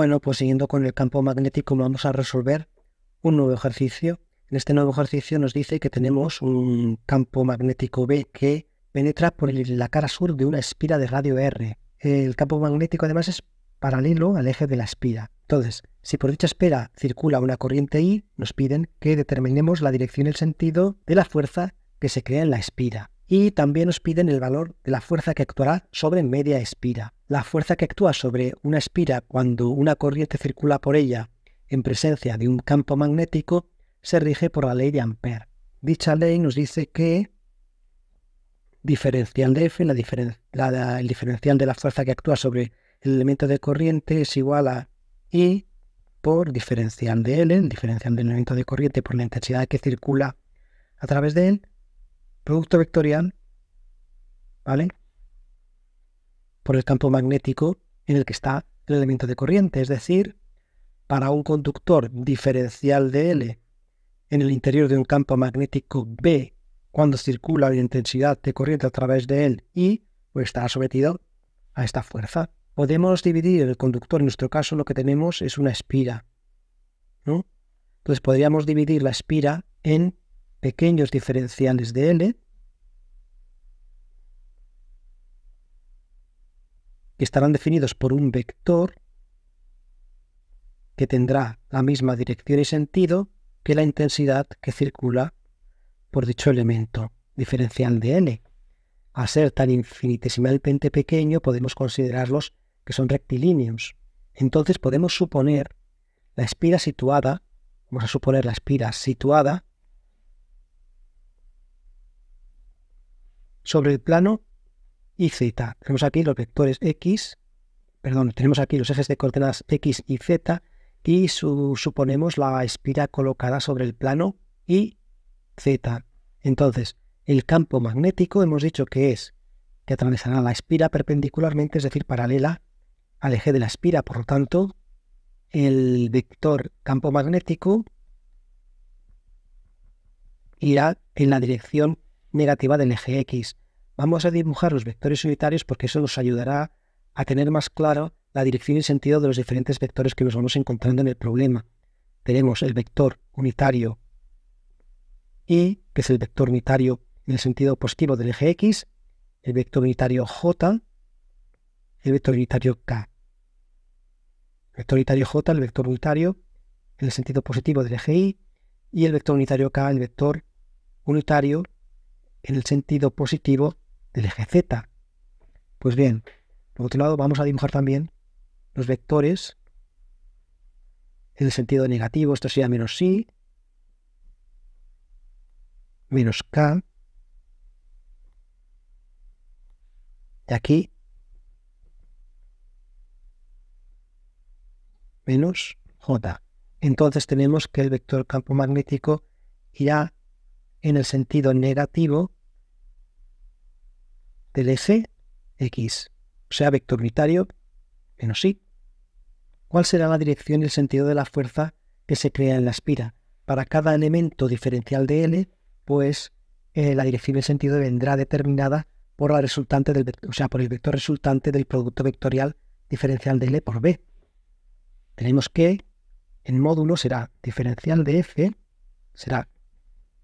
bueno, pues siguiendo con el campo magnético vamos a resolver un nuevo ejercicio. En este nuevo ejercicio nos dice que tenemos un campo magnético B que penetra por la cara sur de una espira de radio R. El campo magnético además es paralelo al eje de la espira. Entonces, si por dicha espira circula una corriente I, nos piden que determinemos la dirección y el sentido de la fuerza que se crea en la espira. Y también nos piden el valor de la fuerza que actuará sobre media espira. La fuerza que actúa sobre una espira cuando una corriente circula por ella en presencia de un campo magnético se rige por la ley de Ampere. Dicha ley nos dice que diferencial de F, el diferencial de la fuerza que actúa sobre el elemento de corriente es igual a I por diferencial de L, diferencial del elemento de corriente por la intensidad que circula a través de él, producto vectorial, ¿vale? Por el campo magnético en el que está el elemento de corriente, es decir, para un conductor diferencial de L en el interior de un campo magnético B cuando circula la intensidad de corriente a través de él y pues, está sometido a esta fuerza. Podemos dividir el conductor, en nuestro caso lo que tenemos es una espira. ¿no? Entonces podríamos dividir la espira en pequeños diferenciales de L, que estarán definidos por un vector que tendrá la misma dirección y sentido que la intensidad que circula por dicho elemento diferencial de n. a ser tan infinitesimalmente pequeño, podemos considerarlos que son rectilíneos. Entonces podemos suponer la espira situada, vamos a suponer la espira situada sobre el plano y Z. Tenemos aquí los vectores X, perdón, tenemos aquí los ejes de coordenadas X y Z y suponemos la espira colocada sobre el plano Y, Z. Entonces, el campo magnético hemos dicho que es que atravesará la espira perpendicularmente, es decir, paralela al eje de la espira. Por lo tanto, el vector campo magnético irá en la dirección negativa del eje X. Vamos a dibujar los vectores unitarios porque eso nos ayudará a tener más claro la dirección y sentido de los diferentes vectores que nos vamos encontrando en el problema. Tenemos el vector unitario Y, que es el vector unitario en el sentido positivo del eje X, el vector unitario J, el vector unitario K. El vector unitario J, el vector unitario en el sentido positivo del eje Y, y el vector unitario K, el vector unitario en el sentido positivo del eje z. Pues bien, por otro lado vamos a dibujar también los vectores en el sentido negativo, esto sería menos i, menos k, y aquí menos j. Entonces tenemos que el vector campo magnético irá en el sentido negativo del S, e X, o sea, vector unitario menos Y. ¿Cuál será la dirección y el sentido de la fuerza que se crea en la espira? Para cada elemento diferencial de L, pues eh, la dirección y el sentido vendrá determinada por la resultante del o sea, por el vector resultante del producto vectorial diferencial de L por B. Tenemos que el módulo será diferencial de F será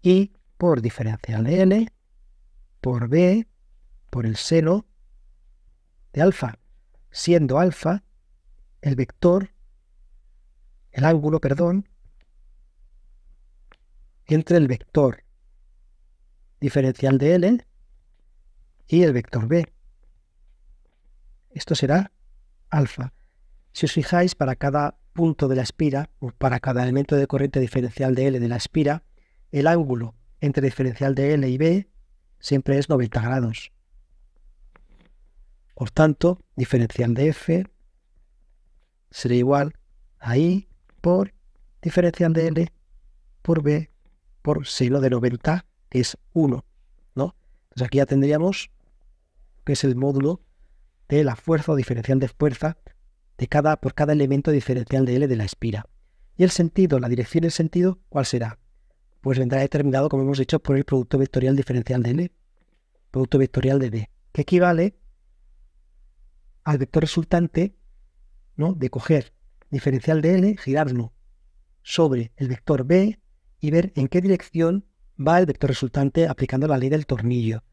y por diferencial de n, por b, por el seno de alfa, siendo alfa el vector, el ángulo, perdón, entre el vector diferencial de n y el vector b. Esto será alfa. Si os fijáis, para cada punto de la espira, o para cada elemento de corriente diferencial de L de la espira, el ángulo entre diferencial de L y B siempre es 90 grados. Por tanto, diferencial de F será igual a I por diferencial de L por B por seno de 90, que es 1. ¿no? Entonces aquí ya tendríamos que es el módulo de la fuerza o diferencial de fuerza de cada, por cada elemento diferencial de L de la espira. Y el sentido, la dirección del sentido, ¿cuál será? pues vendrá determinado, como hemos dicho, por el producto vectorial diferencial de L. producto vectorial de B. que equivale al vector resultante ¿no? de coger diferencial de N, girarlo sobre el vector B y ver en qué dirección va el vector resultante aplicando la ley del tornillo.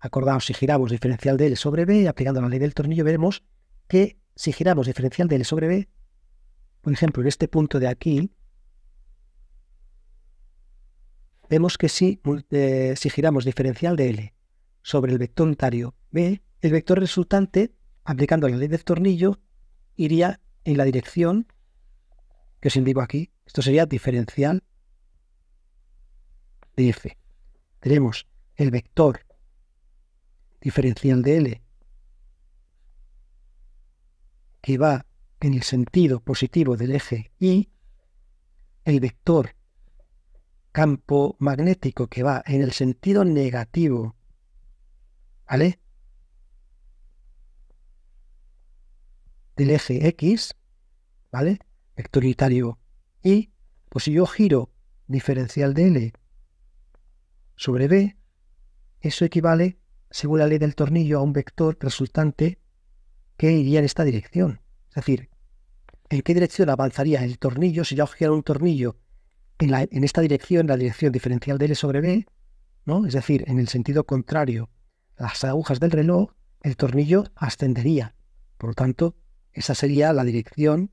Acordaos, si giramos diferencial de L sobre B, aplicando la ley del tornillo, veremos que si giramos diferencial de L sobre B, por ejemplo, en este punto de aquí, vemos que eh, si, giramos diferencial de L sobre el vector unitario B, el vector resultante, aplicando la ley del tornillo, iría en la dirección que os indico aquí. Esto sería diferencial de F. Tenemos el vector diferencial de L que va en el sentido positivo del eje Y, el vector campo magnético que va en el sentido negativo. ¿Vale? Del eje X, ¿vale? Vector unitario Y, pues si yo giro diferencial de L sobre B, eso equivale, según la ley del tornillo, a un vector resultante que iría en esta dirección. Es decir, ¿en qué dirección avanzaría el tornillo si yo girara un tornillo en, esta dirección, la dirección diferencial de L sobre B, ¿no? es decir, en el sentido contrario las agujas del reloj, el tornillo ascendería. Por lo tanto, esa sería la dirección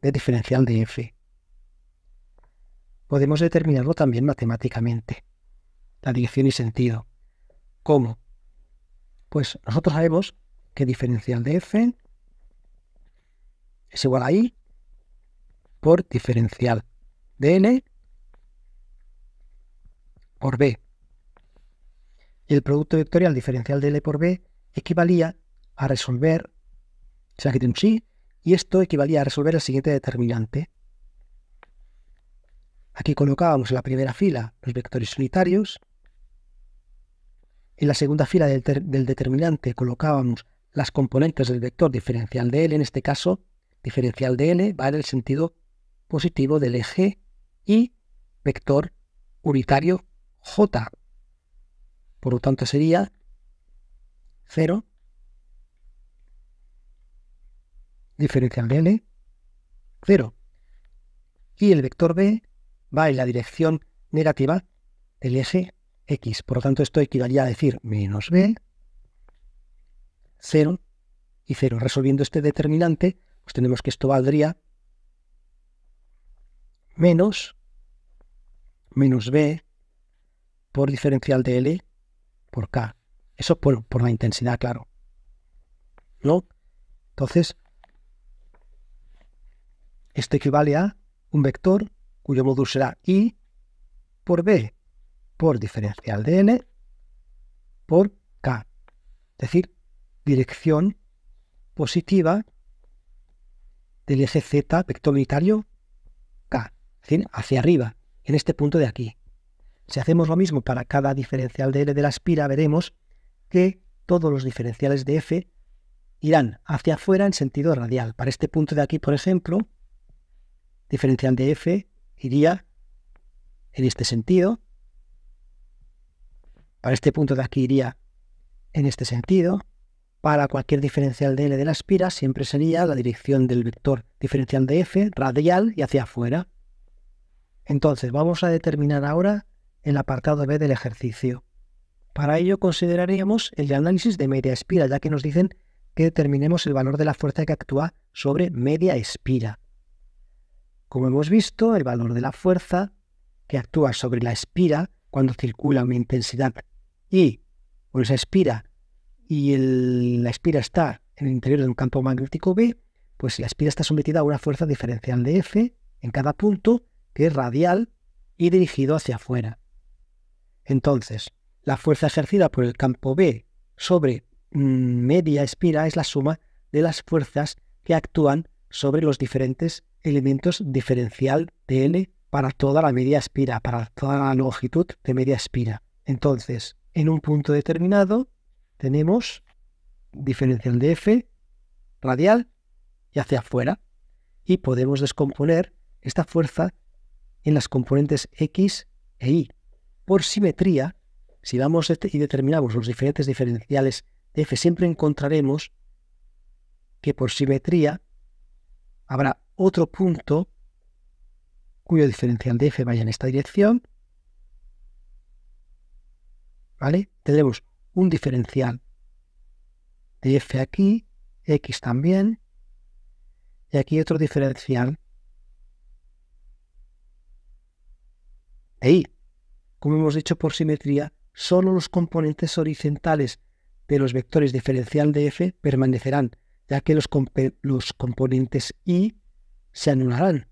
de diferencial de f. Podemos determinarlo también matemáticamente, la dirección y sentido. ¿Cómo? Pues nosotros sabemos que diferencial de f es igual a i por diferencial de n por b. Y el producto vectorial diferencial de L por B equivalía a resolver, o sea, que sí, y esto equivalía a resolver el siguiente determinante. Aquí colocábamos en la primera fila los vectores unitarios, en la segunda fila del, del determinante colocábamos las componentes del vector diferencial de L, en este caso, diferencial de N va en el sentido positivo del eje y vector unitario J. Por lo tanto, sería 0, diferencial de n 0. Y el vector B va en la dirección negativa del eje X. Por lo tanto, esto equivalía a decir menos B, 0 y 0. Resolviendo este determinante, pues tenemos que esto valdría menos menos B por diferencial de L por K. Eso por, por la intensidad, claro. ¿No? Entonces, esto equivale a un vector cuyo módulo será I por B por diferencial de N por K. Es decir, dirección positiva del eje Z vector unitario hacia arriba, en este punto de aquí. Si hacemos lo mismo para cada diferencial de L de la espira, veremos que todos los diferenciales de F irán hacia afuera en sentido radial. Para este punto de aquí, por ejemplo, diferencial de F iría en este sentido. Para este punto de aquí iría en este sentido. Para cualquier diferencial de L de la espira siempre sería la dirección del vector diferencial de F radial y hacia afuera. Entonces, vamos a determinar ahora el apartado B del ejercicio. Para ello consideraríamos el de análisis de media espira, ya que nos dicen que determinemos el valor de la fuerza que actúa sobre media espira. Como hemos visto, el valor de la fuerza que actúa sobre la espira cuando circula una intensidad y esa pues, espira y la espira está en el interior de un campo magnético B, pues la espira está sometida a una fuerza diferencial de F en cada punto es radial y dirigido hacia afuera. Entonces, la fuerza ejercida por el campo B sobre mm, media espira es la suma de las fuerzas que actúan sobre los diferentes elementos diferencial de L para toda la media espira, para toda la longitud de media espira. Entonces, en un punto determinado tenemos diferencial de F radial y hacia afuera y podemos descomponer esta fuerza en las componentes X e Y. Por simetría, si vamos este y determinamos los diferentes diferenciales de F, siempre encontraremos que por simetría habrá otro punto cuyo diferencial de F vaya en esta dirección. ¿Vale? Tendremos un diferencial de F aquí, X también, y aquí otro diferencial como hemos dicho por simetría, solo los componentes horizontales de los vectores diferencial de f permanecerán, ya que los, los componentes i se anularán.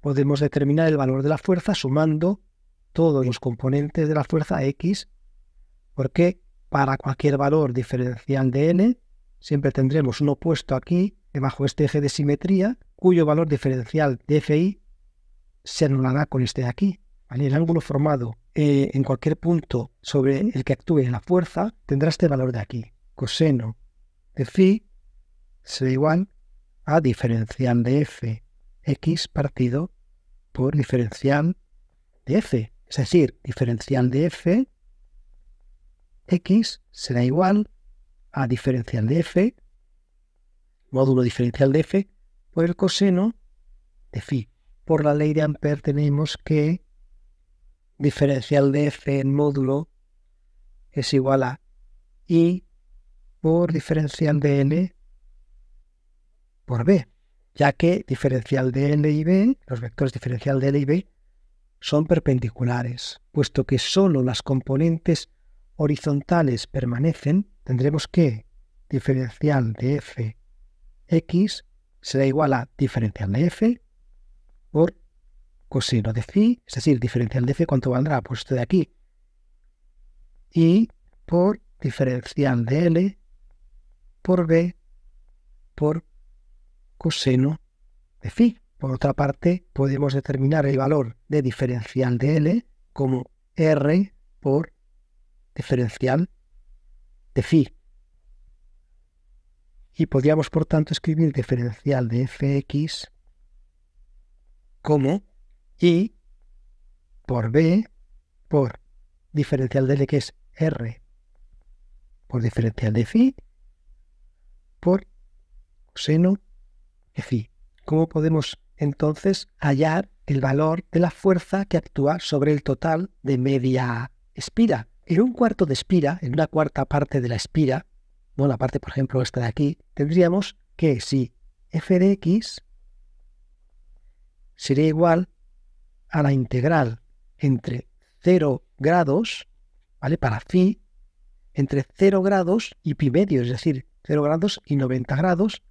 Podemos determinar el valor de la fuerza sumando todos los componentes de la fuerza x, porque para cualquier valor diferencial de n siempre tendremos un opuesto aquí, debajo de este eje de simetría, cuyo valor diferencial de fi se anulará con este de aquí. El ángulo formado eh, en cualquier punto sobre el que actúe la fuerza tendrá este valor de aquí. Coseno de phi será igual a diferencial de f x partido por diferencial de f. Es decir, diferencial de f x será igual a diferencial de f, módulo diferencial de f, por el coseno de phi por la ley de Ampere tenemos que diferencial de f en módulo es igual a i por diferencial de n por b, ya que diferencial de n y b, los vectores diferencial de n y b, son perpendiculares. Puesto que solo las componentes horizontales permanecen, tendremos que diferencial de f x será igual a diferencial de f por coseno de phi, es decir, diferencial de phi, ¿cuánto valdrá? Pues de aquí. Y por diferencial de L por B por coseno de phi. Por otra parte, podemos determinar el valor de diferencial de L como R por diferencial de phi. Y podríamos, por tanto, escribir diferencial de fx como y por B por diferencial de L que es R por diferencial de phi por seno de phi. ¿Cómo podemos entonces hallar el valor de la fuerza que actúa sobre el total de media espira? En un cuarto de espira, en una cuarta parte de la espira, bueno, la parte, por ejemplo, esta de aquí, tendríamos que si f de x sería igual a la integral entre 0 grados, ¿vale? Para phi, entre 0 grados y pi medio, es decir, 0 grados y 90 grados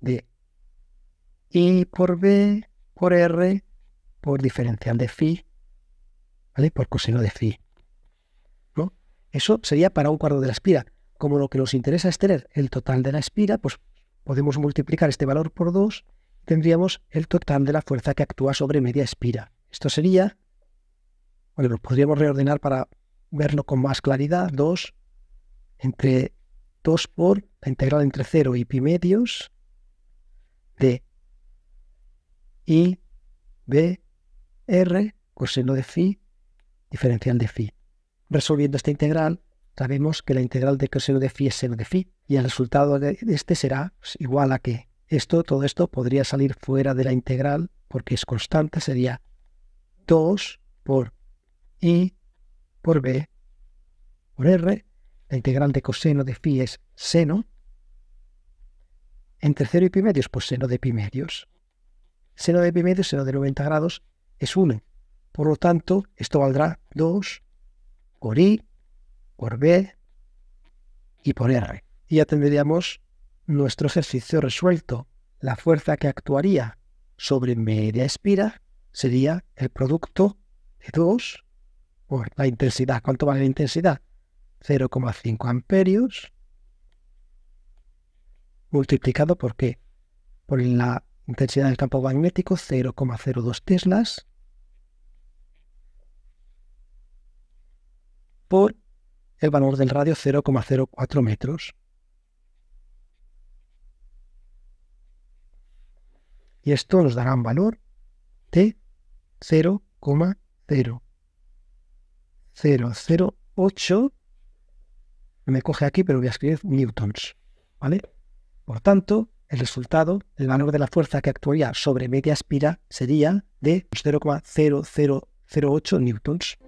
de i por b por r por diferencial de phi, ¿vale? Por coseno de phi. ¿no? Eso sería para un cuadro de la espira. Como lo que nos interesa es tener el total de la espira, pues podemos multiplicar este valor por 2 tendríamos el total de la fuerza que actúa sobre media espira. Esto sería, bueno, lo podríamos reordenar para verlo con más claridad, 2 entre 2 por la integral entre 0 y pi medios de I, B, R, coseno de phi, diferencial de phi. Resolviendo esta integral, sabemos que la integral de coseno de phi es seno de phi, y el resultado de este será pues, igual a que esto, todo esto podría salir fuera de la integral porque es constante, sería 2 por i por b por r. La integral de coseno de phi es seno. Entre 0 y pi medios, pues seno de pi medios. Seno de pi medios, seno de 90 grados, es 1. Por lo tanto, esto valdrá 2 por i, por b y por r. Y ya tendríamos nuestro ejercicio resuelto. La fuerza que actuaría sobre media espira sería el producto de 2 por la intensidad. ¿Cuánto vale la intensidad? 0,5 amperios multiplicado por qué? Por la intensidad del campo magnético 0,02 teslas por el valor del radio 0,04 metros. y esto nos dará un valor de 0,0008. Me coge aquí, pero voy a escribir newtons, ¿vale? Por tanto, el resultado, el valor de la fuerza que actuaría sobre media espira sería de 0,0008 newtons.